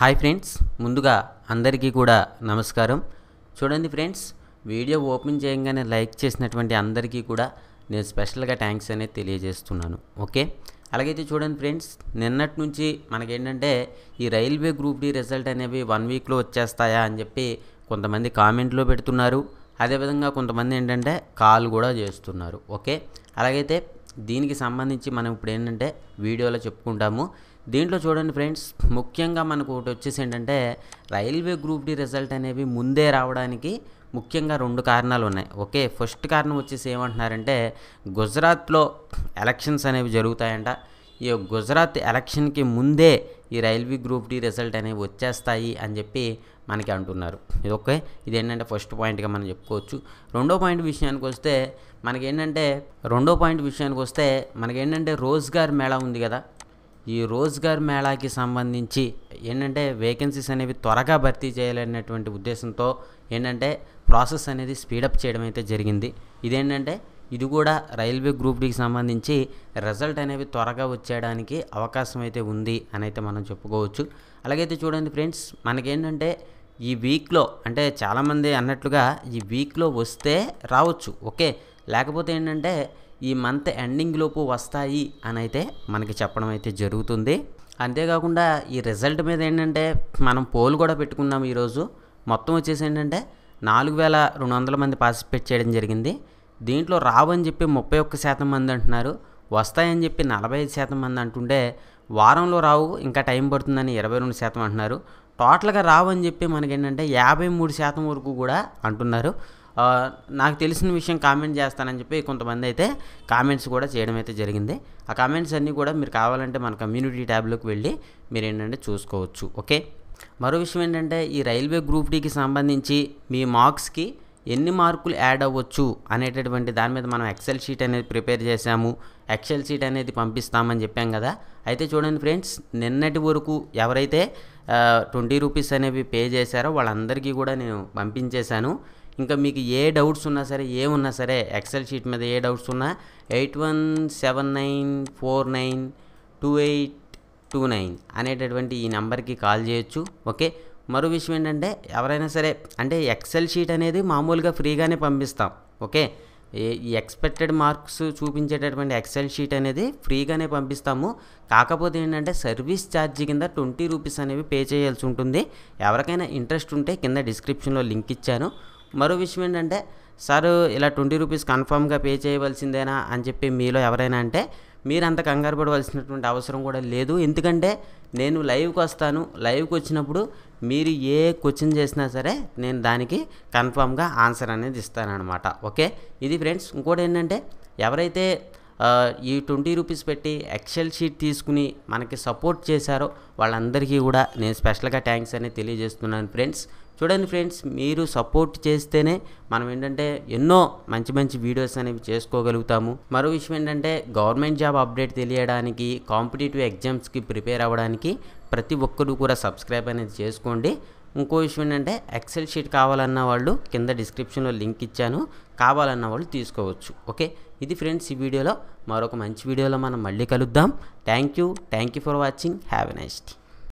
hi friends ముందుగా అందరికీ కూడా నమస్కారం చూడండి ఫ్రెండ్స్ వీడియో ఓపెన్ చేయగానే లైక్ చేసినటువంటి అందరికీ కూడా నేను స్పెషల్గా థ్యాంక్స్ అనేది తెలియజేస్తున్నాను ఓకే అలాగైతే చూడండి ఫ్రెండ్స్ నిన్నటి నుంచి మనకేంటంటే ఈ రైల్వే గ్రూప్ డి రిజల్ట్ అనేవి వన్ వీక్లో వచ్చేస్తాయా అని చెప్పి కొంతమంది కామెంట్లో పెడుతున్నారు అదేవిధంగా కొంతమంది ఏంటంటే కాల్ కూడా చేస్తున్నారు ఓకే అలాగైతే దీనికి సంబంధించి మనం ఇప్పుడు ఏంటంటే వీడియోలో చెప్పుకుంటాము దీంట్లో చూడండి ఫ్రెండ్స్ ముఖ్యంగా మనకు ఒకటి వచ్చేసి ఏంటంటే రైల్వే గ్రూప్ డి రిజల్ట్ అనేవి ముందే రావడానికి ముఖ్యంగా రెండు కారణాలు ఉన్నాయి ఓకే ఫస్ట్ కారణం వచ్చేసి ఏమంటున్నారంటే గుజరాత్లో ఎలక్షన్స్ అనేవి జరుగుతాయంట ఈ గుజరాత్ ఎలక్షన్కి ముందే ఈ రైల్వే గ్రూప్ డి రిజల్ట్ అనేవి వచ్చేస్తాయి అని చెప్పి మనకి అంటున్నారు ఇది ఒకే ఇది ఏంటంటే ఫస్ట్ పాయింట్గా మనం చెప్పుకోవచ్చు రెండో పాయింట్ విషయానికి వస్తే మనకేంటంటే రెండో పాయింట్ విషయానికి వస్తే మనకేంటంటే రోజ్గార్ మేళా ఉంది కదా ఈ రోజ్గార్ మేళాకి సంబంధించి ఏంటంటే వేకెన్సీస్ అనేవి త్వరగా భర్తీ చేయాలనేటువంటి ఉద్దేశంతో ఏంటంటే ప్రాసెస్ అనేది స్పీడప్ చేయడం అయితే జరిగింది ఇదేంటంటే ఇది కూడా రైల్వే గ్రూప్ డికి సంబంధించి రిజల్ట్ అనేవి త్వరగా వచ్చేయడానికి అవకాశం అయితే ఉంది అని అయితే మనం చెప్పుకోవచ్చు అలాగైతే చూడండి ఫ్రెండ్స్ మనకేంటంటే ఈ వీక్లో అంటే చాలామంది అన్నట్లుగా ఈ వీక్లో వస్తే రావచ్చు ఓకే లేకపోతే ఏంటంటే ఈ మంత్ ఎండింగ్ లోపు వస్తాయి అని అయితే మనకి చెప్పడం అయితే జరుగుతుంది అంతేకాకుండా ఈ రిజల్ట్ మీద ఏంటంటే మనం పోల్ కూడా పెట్టుకున్నాం ఈరోజు మొత్తం వచ్చేసి ఏంటంటే నాలుగు వేల రెండు వందల మంది పార్టిసిపేట్ చేయడం జరిగింది దీంట్లో రావని చెప్పి ముప్పై ఒక్క శాతం మంది అంటున్నారు వస్తాయని చెప్పి నలభై ఐదు శాతం మంది అంటుంటే వారంలో రావు ఇంకా టైం పడుతుందని ఇరవై రెండు శాతం అంటున్నారు టోటల్గా రావని చెప్పి మనకేంటంటే యాభై మూడు శాతం వరకు కూడా అంటున్నారు నాకు తెలిసిన విషయం కామెంట్ చేస్తానని చెప్పి కొంతమంది అయితే కామెంట్స్ కూడా చేయడం అయితే జరిగింది ఆ కామెంట్స్ అన్నీ కూడా మీరు కావాలంటే మన కమ్యూనిటీ ట్యాబ్లోకి వెళ్ళి మీరు ఏంటంటే చూసుకోవచ్చు ఓకే మరో విషయం ఏంటంటే ఈ రైల్వే గ్రూప్ డీకి సంబంధించి మీ మార్క్స్కి ఎన్ని మార్కులు యాడ్ అవ్వచ్చు అనేటటువంటి దాని మీద మనం ఎక్సెల్ షీట్ అనేది ప్రిపేర్ చేసాము ఎక్సెల్ షీట్ అనేది పంపిస్తామని చెప్పాం కదా అయితే చూడండి ఫ్రెండ్స్ నిన్నటి వరకు ఎవరైతే ట్వంటీ రూపీస్ అనేవి పే చేశారో వాళ్ళందరికీ కూడా నేను పంపించేశాను ఇంకా మీకు ఏ డౌట్స్ ఉన్నా సరే ఏ ఉన్నా సరే ఎక్సెల్ షీట్ మీద ఏ డౌట్స్ ఉన్నా eight one seven nine four nine two eight two nine అనేటటువంటి ఈ నెంబర్కి కాల్ చేయొచ్చు ఓకే మరో విషయం ఏంటంటే ఎవరైనా సరే అంటే ఎక్సెల్ షీట్ అనేది మామూలుగా ఫ్రీగానే పంపిస్తాం ఓకే ఎక్స్పెక్టెడ్ మార్క్స్ చూపించేటటువంటి ఎక్సెల్ షీట్ అనేది ఫ్రీగానే పంపిస్తాము కాకపోతే ఏంటంటే సర్వీస్ ఛార్జ్ కింద ట్వంటీ రూపీస్ అనేవి పే చేయాల్సి ఉంటుంది ఎవరికైనా ఇంట్రెస్ట్ ఉంటే కింద డిస్క్రిప్షన్లో లింక్ ఇచ్చాను మరో విషయం ఏంటంటే సార్ ఇలా ట్వంటీ రూపీస్ కన్ఫామ్గా పే చేయవలసిందేనా అని చెప్పి మీలో ఎవరైనా అంటే మీరు అంత కంగారు పడవలసినటువంటి అవసరం కూడా లేదు ఎందుకంటే నేను లైవ్కి వస్తాను లైవ్కి వచ్చినప్పుడు మీరు ఏ క్వశ్చన్ చేసినా సరే నేను దానికి కన్ఫామ్గా ఆన్సర్ అనేది ఇస్తాను అనమాట ఓకే ఇది ఫ్రెండ్స్ ఇంకోటి ఏంటంటే ఎవరైతే ఈ ట్వంటీ రూపీస్ పెట్టి ఎక్సెల్ షీట్ తీసుకుని మనకి సపోర్ట్ చేశారో వాళ్ళందరికీ కూడా నేను స్పెషల్గా థ్యాంక్స్ అనేది తెలియజేస్తున్నాను ఫ్రెండ్స్ చూడండి ఫ్రెండ్స్ మీరు సపోర్ట్ చేస్తేనే మనం ఏంటంటే ఎన్నో మంచి మంచి వీడియోస్ అనేవి చేసుకోగలుగుతాము మరో విషయం ఏంటంటే గవర్నమెంట్ జాబ్ అప్డేట్ తెలియడానికి కాంపిటేటివ్ ఎగ్జామ్స్కి ప్రిపేర్ అవ్వడానికి ప్రతి ఒక్కరు కూడా సబ్స్క్రైబ్ అనేది చేసుకోండి ఇంకో విషయం ఏంటంటే ఎక్సెల్ షీట్ కావాలన్న వాళ్ళు కింద డిస్క్రిప్షన్లో లింక్ ఇచ్చాను కావాలన్న వాళ్ళు తీసుకోవచ్చు ఓకే ఇది ఫ్రెండ్స్ ఈ వీడియోలో మరొక మంచి వీడియోలో మనం మళ్ళీ కలుద్దాం thank you thank you for watching have a nice day